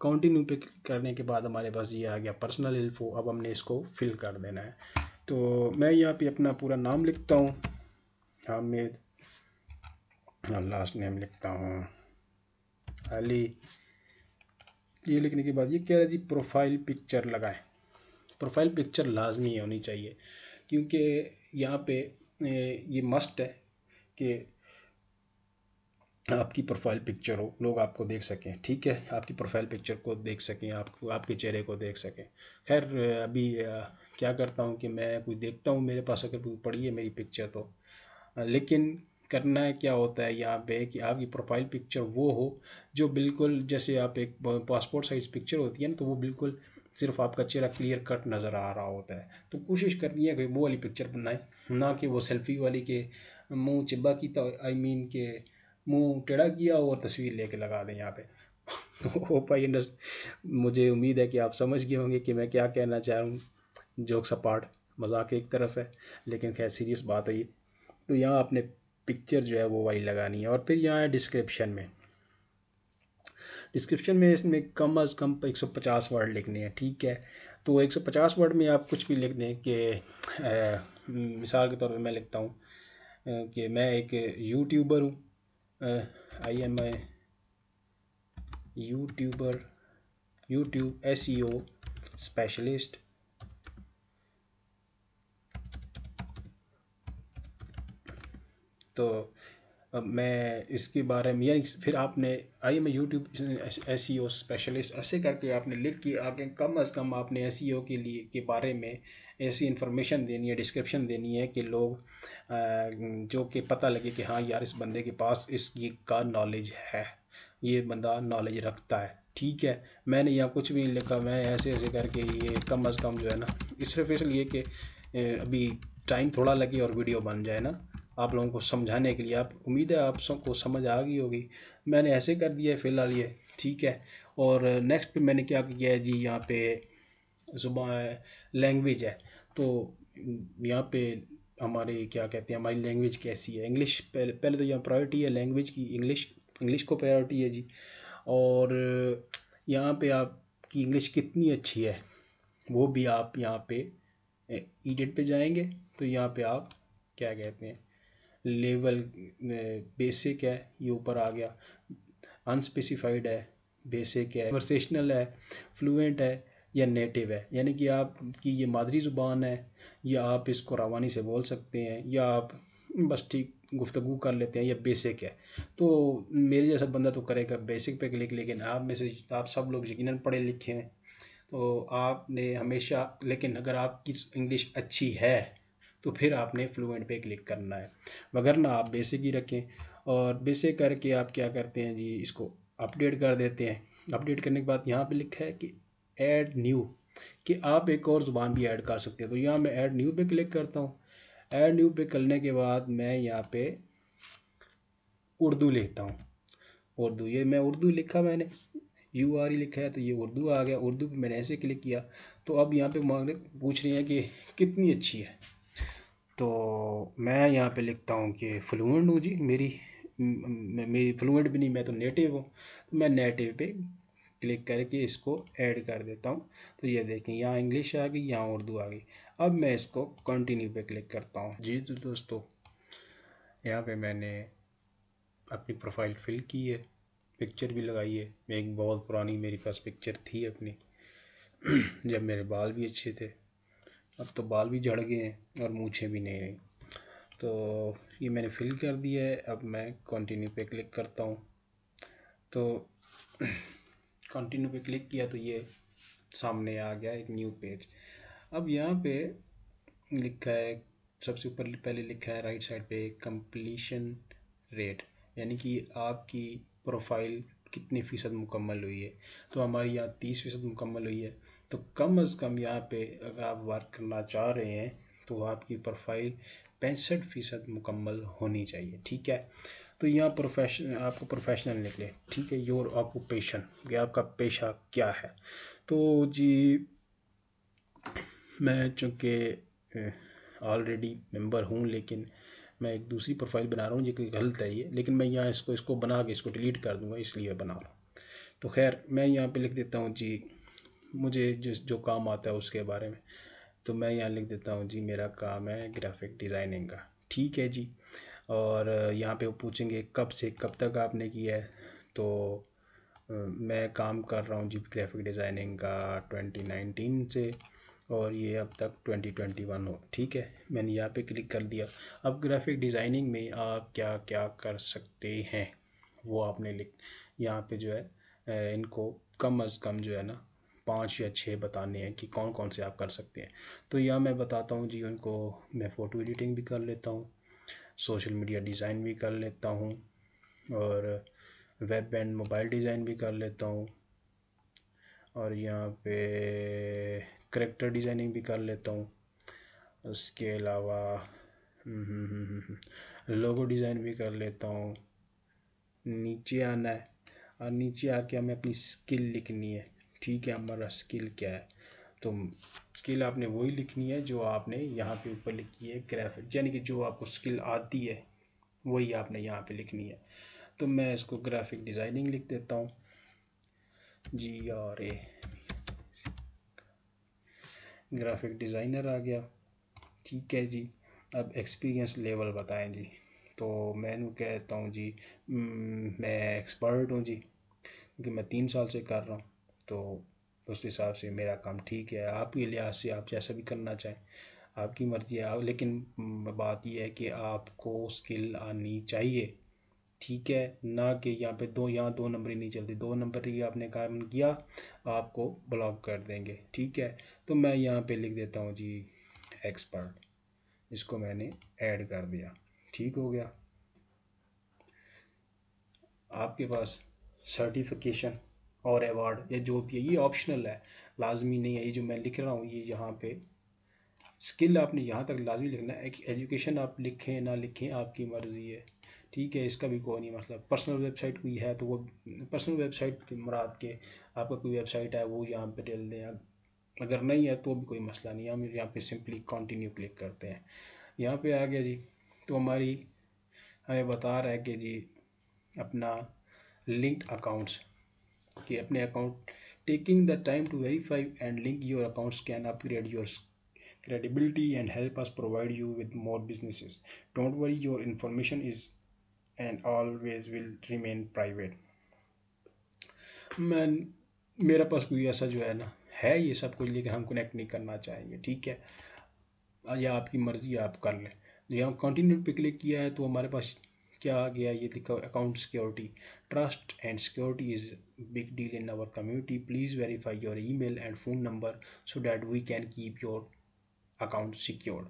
Continue पे करने के बाद हमारे पास ये आ गया पर्सनल इन्फो अब हमने इसको फिल कर देना है तो मैं यहाँ पे अपना पूरा नाम लिखता हूँ हामिद और लास्ट नेम लिखता हूँ अली ये लिखने के बाद ये कह रहा है जी प्रोफाइल पिक्चर लगाएं प्रोफाइल पिक्चर लाजमी होनी चाहिए क्योंकि यहाँ पे ये मस्ट है कि आपकी प्रोफाइल पिक्चर हो लोग आपको देख सकें ठीक है आपकी प्रोफाइल पिक्चर को देख सकें आपको आपके चेहरे को देख सकें खैर अभी क्या करता हूँ कि मैं कुछ देखता हूँ मेरे पास अगर कोई पड़ी है मेरी पिक्चर तो लेकिन करना है क्या होता है यहाँ पे कि आपकी प्रोफाइल पिक्चर वो हो जो बिल्कुल जैसे आप एक पासपोर्ट साइज़ पिक्चर होती है ना तो वो बिल्कुल सिर्फ आपका चेहरा क्लियर कट नज़र आ रहा होता है तो कोशिश करनी है कि वो वाली पिक्चर बनाए ना कि वो सेल्फी वाली के मुँह चिब्बा की तो आई मीन के मुंह टेढ़ा किया और तस्वीर लेके लगा दें यहाँ पे होप आई अंडर मुझे उम्मीद है कि आप समझ गए होंगे कि मैं क्या कहना चाह रहा हूँ जोक्स अपार्ट मजाक एक तरफ है लेकिन खैर सीरियस बात है ये तो यहाँ आपने पिक्चर जो है वो वाई लगानी है और फिर यहाँ है डिस्क्रिप्शन में डिस्क्रिप्शन में इसमें कम अज़ कम 150 वर्ड लिखने हैं ठीक है तो 150 वर्ड में आप कुछ भी लिख दें कि मिसाल के तौर पे मैं लिखता हूँ कि मैं एक यूट्यूबर हूँ I am I YouTuber YouTube S specialist तो अब मैं इसके बारे में या फिर आपने I am YouTube S O specialist ऐसे करके आपने लिख के आगे कम अज़ कम आपने एस ओ e के लिए के बारे में ऐसी इन्फॉर्मेशन देनी है डिस्क्रिप्शन देनी है कि लोग जो कि पता लगे कि हाँ यार इस बंदे के पास इस ये का नॉलेज है ये बंदा नॉलेज रखता है ठीक है मैंने यहाँ कुछ भी नहीं लिखा मैं ऐसे ऐसे करके ये कम अज़ कम जो है ना सिर्फ इसलिए कि अभी टाइम थोड़ा लगे और वीडियो बन जाए ना आप लोगों को समझाने के लिए आप उम्मीद है आप सबको समझ आ गई होगी मैंने ऐसे कर दिया है फ़िलहाल ये ठीक है और नेक्स्ट पे मैंने क्या किया है जी यहाँ पे जुबा लैंग्वेज है तो यहाँ पे हमारे क्या कहते हैं हमारी लैंग्वेज कैसी है इंग्लिश पहले पहले तो यहाँ प्रायोरिटी है लैंग्वेज की इंग्लिश इंग्लिश को प्रायोरिटी है जी और यहाँ पे आपकी इंग्लिश कितनी अच्छी है वो भी आप यहाँ पे ईडेट पे जाएंगे तो यहाँ पे आप क्या कहते हैं लेवल बेसिक है ये ऊपर आ गया अनस्पेसिफाइड है बेसिक है कन्वर्सेशनल है फ्लुएंट है या नेटिव है यानी कि आपकी ये मादरी ज़ुबान है या आप इसको रवानी से बोल सकते हैं या आप बस ठीक गुफ्तु कर लेते हैं या बेसिक है तो मेरे जैसा बंदा तो करेगा बेसिक पे क्लिक लेकिन आप में से आप सब लोग यकीन पढ़े लिखे हैं तो आपने हमेशा लेकिन अगर आपकी इंग्लिश अच्छी है तो फिर आपने फ्लूएंट पे क्लिक करना है वगरना आप बेसिक ही रखें और बेसिक करके आप क्या करते हैं जी इसको अपडेट कर देते हैं अपडेट करने के बाद यहाँ पे लिखा है कि ऐड न्यू कि आप एक और ज़ुबान भी ऐड कर सकते हैं तो यहाँ मैं ऐड न्यू पे क्लिक करता हूँ ऐड न्यू पे करने के बाद मैं यहाँ पे उर्दू लिखता हूँ उर्दू ये मैं उर्दू लिखा मैंने यू आर ही लिखा है तो ये उर्दू आ गया उर्दू पे मैंने ऐसे क्लिक किया तो अब यहाँ पे मांग पूछ रहे हैं कि कितनी अच्छी है तो मैं यहाँ पे लिखता हूँ कि फ्लूएंट हूँ जी मेरी मेरी फ्लूएंट भी नहीं मैं तो नेटिव हूँ तो मैं नेटिव पे क्लिक करके इसको ऐड कर देता हूँ तो ये देखें यहाँ इंग्लिश आ गई यहाँ उर्दू आ गई अब मैं इसको कंटिन्यू पे क्लिक करता हूँ जी तो दोस्तों यहाँ पे मैंने अपनी प्रोफाइल फिल की है पिक्चर भी लगाई है मैं एक बहुत पुरानी मेरे पास पिक्चर थी अपनी जब मेरे बाल भी अच्छे थे अब तो बाल भी झड़ गए हैं और मूछें भी नहीं रही तो ये मैंने फिल कर दिया है अब मैं कंटिन्यू पे क्लिक करता हूँ तो कंटिन्यू पे क्लिक किया तो ये सामने आ गया एक न्यू पेज अब यहाँ पे लिखा है सबसे ऊपर पहले लिखा है राइट साइड पे कंप्लीशन रेट यानी कि आपकी प्रोफाइल कितनी फ़ीसद मुकम्मल हुई है तो हमारी यहाँ तीस फ़ीसद मुकम्मल हुई है तो कम अज़ कम यहाँ पे अगर आप वर्क करना चाह रहे हैं तो आपकी प्रोफाइल पैंसठ फ़ीसद मुकम्मल होनी चाहिए ठीक है तो यहाँ प्रोफेशन आपको प्रोफेशनल निकले ठीक है योर ऑक्यूपेशन या आपका पेशा क्या है तो जी मैं चूँकि ऑलरेडी मेंबर हूँ लेकिन मैं एक दूसरी प्रोफाइल बना रहा हूँ जो कि गलत है ये लेकिन मैं यहाँ इसको इसको बना के इसको डिलीट कर दूँगा इसलिए बना रहा हूँ तो खैर मैं यहाँ पे लिख देता हूँ जी मुझे जिस जो काम आता है उसके बारे में तो मैं यहाँ लिख देता हूँ जी मेरा काम है ग्राफिक डिज़ाइनिंग का ठीक है जी और यहाँ पे वो पूछेंगे कब से कब तक आपने किया है तो मैं काम कर रहा हूँ जी ग्राफिक डिज़ाइनिंग का 2019 से और ये अब तक 2021 हो ठीक है मैंने यहाँ पे क्लिक कर दिया अब ग्राफिक डिज़ाइनिंग में आप क्या क्या कर सकते हैं वो आपने लिख यहाँ पे जो है इनको कम अज़ कम जो है ना पाँच या छः बताने हैं कि कौन कौन से आप कर सकते हैं तो यह मैं बताता हूँ जी उनको मैं फ़ोटो एडिटिंग भी कर लेता हूँ सोशल मीडिया डिज़ाइन भी कर लेता हूँ और वेब एंड मोबाइल डिज़ाइन भी कर लेता हूँ और यहाँ पे करेक्टर डिज़ाइनिंग भी कर लेता हूँ उसके अलावा लोगो हम्म, डिज़ाइन हम्म, हम्म, भी कर लेता हूँ नीचे आना है और नीचे आके हमें अपनी स्किल लिखनी है ठीक है हमारा स्किल क्या है तो स्किल आपने वही लिखनी है जो आपने यहाँ पे ऊपर लिखी है ग्राफिक यानी कि जो आपको स्किल आती है वही आपने यहाँ पे लिखनी है तो मैं इसको ग्राफिक डिज़ाइनिंग लिख देता हूँ जी और ए ग्राफिक डिज़ाइनर आ गया ठीक है जी अब एक्सपीरियंस लेवल बताएं जी तो मैंने कहता हूँ जी हम्म, मैं एक्सपर्ट हूँ जी क्योंकि मैं तीन साल से कर रहा हूँ तो उस हिसाब से मेरा काम ठीक है आपके लिहाज से आप जैसा भी करना चाहें आपकी मर्ज़ी है लेकिन बात यह है कि आपको स्किल आनी चाहिए ठीक है ना कि यहाँ पे दो यहाँ दो नंबर ही नहीं चलती दो नंबर ही आपने काम किया आपको ब्लॉक कर देंगे ठीक है तो मैं यहाँ पे लिख देता हूँ जी एक्सपर्ट इसको मैंने ऐड कर दिया ठीक हो गया आपके पास सर्टिफिकेशन और अवार्ड या जो भी है ये ऑप्शनल है लाजमी नहीं है ये जो मैं लिख रहा हूँ ये यहाँ पे स्किल आपने यहाँ तक लाजमी लिखना है एजुकेशन आप लिखें ना लिखें आपकी मर्ज़ी है ठीक है इसका भी कोई नहीं मसला पर्सनल वेबसाइट कोई है तो वो पर्सनल वेबसाइट के मुराद के आपका कोई वेबसाइट है वो यहाँ पे डाल दें अगर नहीं है तो भी कोई मसला नहीं है हम यहाँ पे सिंपली कंटिन्यू क्लिक करते हैं यहाँ पे आ गया जी तो हमारी हमें बता रहा है कि जी अपना लिंक्ड अकाउंट्स कि अपने account taking the time to verify and link your accounts can upgrade your credibility and help us provide you with more businesses. Don't worry your information is and always will remain private मैं मेरा पास कोई ऐसा जो है ना है ये सब कुछ लेकिन हम कनेक्ट नहीं करना चाहेंगे ठीक है या आपकी मर्जी आप कर लें जब हम कंटिन्यू पे क्लिक किया है तो हमारे पास क्या आ गया ये लिखा account security trust and security is big big deal in our community please verify your email and phone number so that we can keep your account secure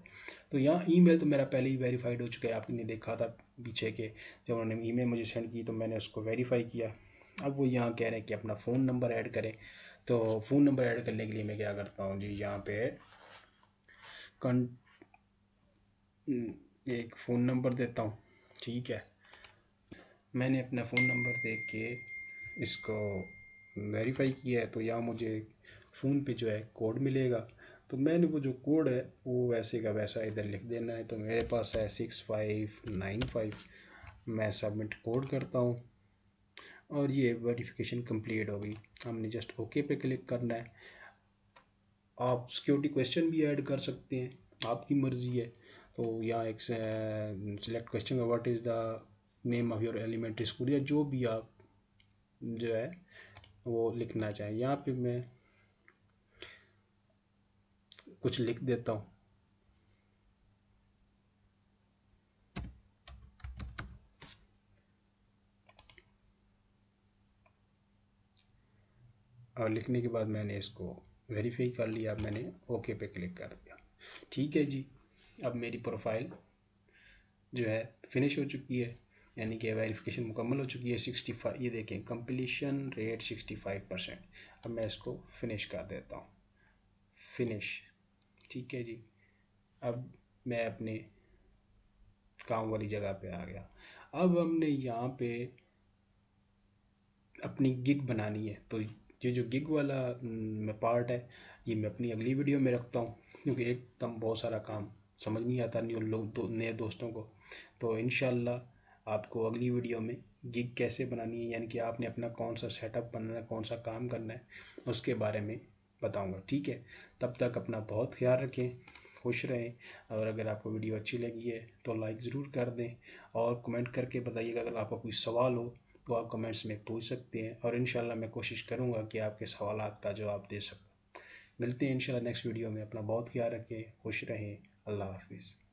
तो यहाँ ईमेल तो मेरा पहले ही वेरीफाइड हो चुका है आपने देखा था पीछे के जब उन्होंने ईमेल मुझे सेंड की तो मैंने उसको वेरीफाई किया अब वो यहाँ कह रहे हैं कि अपना फ़ोन नंबर ऐड करें तो फ़ोन नंबर ऐड करने के लिए मैं क्या करता हूँ जी यहाँ पे कन एक फ़ोन नंबर देता हूँ ठीक है मैंने अपना फ़ोन नंबर देख के इसको वेरीफाई किया है तो या मुझे फ़ोन पे जो है कोड मिलेगा तो मैंने वो जो कोड है वो वैसे का वैसा इधर लिख देना है तो मेरे पास है सिक्स फाइव नाइन फाइव मैं सबमिट कोड करता हूँ और ये वेरिफिकेशन कंप्लीट हो गई हमने जस्ट ओके पे क्लिक करना है आप सिक्योरिटी क्वेश्चन भी ऐड कर सकते हैं आपकी मर्ज़ी है तो यहाँ एक select question what is the name of your elementary school या जो भी आप जो है वो लिखना चाहें यहाँ पे मैं कुछ लिख देता हूँ और लिखने के बाद मैंने इसको वेरीफाई कर लिया मैंने ओके पे क्लिक कर दिया ठीक है जी अब मेरी प्रोफाइल जो है फिनिश हो चुकी है यानी कि वेरिफिकेशन मुकम्मल हो चुकी है सिक्सटी फाइव ये देखें completion rate sixty five percent अब मैं इसको फिनिश कर देता हूँ फिनिश ठीक है जी अब मैं अपने काम वाली जगह पे आ गया अब हमने यहाँ पे अपनी गिग बनानी है तो ये जो गिग वाला पार्ट है ये मैं अपनी अगली वीडियो में रखता हूँ क्योंकि एकदम बहुत सारा काम समझ नहीं आता न्यू लोग दो, नए दोस्तों को तो इन आपको अगली वीडियो में गिग कैसे बनानी है यानी कि आपने अपना कौन सा सेटअप बनाना है कौन सा काम करना है उसके बारे में बताऊंगा ठीक है तब तक अपना बहुत ख्याल रखें खुश रहें और अगर आपको वीडियो अच्छी लगी है तो लाइक ज़रूर कर दें और कमेंट करके बताइएगा अगर आपका कोई सवाल हो तो आप कमेंट्स में पूछ सकते हैं और इन मैं कोशिश करूँगा कि आपके सवाल का जवाब दे सकूँ मिलते हैं इन नेक्स्ट वीडियो में अपना बहुत ख्याल रखें खुश रहें अल्लाह हाफिज़